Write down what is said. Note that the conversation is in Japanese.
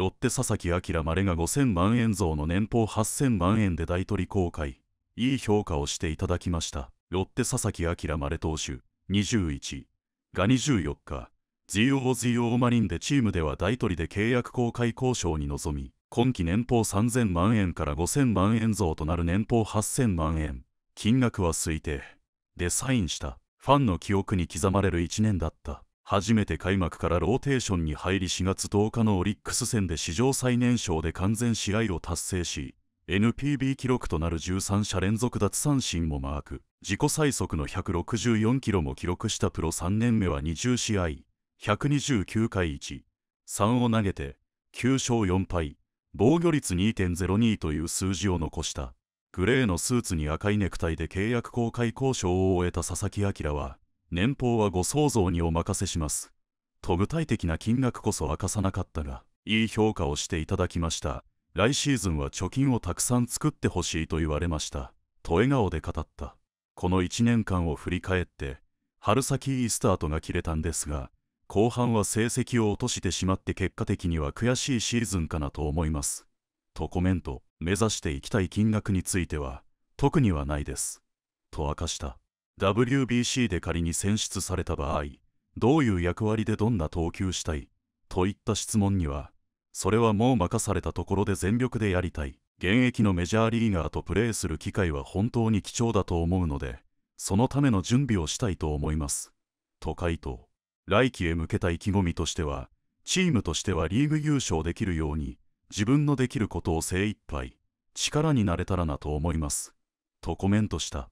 ロッテ佐々木朗まれが5000万円増の年俸8000万円で大取り公開いい評価をしていただきましたロッテ佐々木朗まれ投手21が24日 GOGO マリンでチームでは大取りで契約公開交渉に臨み今季年俸3000万円から5000万円増となる年俸8000万円金額は推定でサインしたファンの記憶に刻まれる1年だった初めて開幕からローテーションに入り4月10日のオリックス戦で史上最年少で完全試合を達成し NPB 記録となる13者連続奪三振もマーク自己最速の164キロも記録したプロ3年目は20試合129回13を投げて9勝4敗防御率2.02という数字を残したグレーのスーツに赤いネクタイで契約公開交渉を終えた佐々木朗は年俸はご想像にお任せします。と具体的な金額こそ明かさなかったが、いい評価をしていただきました。来シーズンは貯金をたくさん作ってほしいと言われました。と笑顔で語った。この1年間を振り返って、春先いいスタートが切れたんですが、後半は成績を落としてしまって結果的には悔しいシーズンかなと思います。とコメント、目指していきたい金額については、特にはないです。と明かした。WBC で仮に選出された場合、どういう役割でどんな投球したいといった質問には、それはもう任されたところで全力でやりたい。現役のメジャーリーガーとプレーする機会は本当に貴重だと思うので、そのための準備をしたいと思います。と回答。来季へ向けた意気込みとしては、チームとしてはリーグ優勝できるように、自分のできることを精一杯、力になれたらなと思います。とコメントした。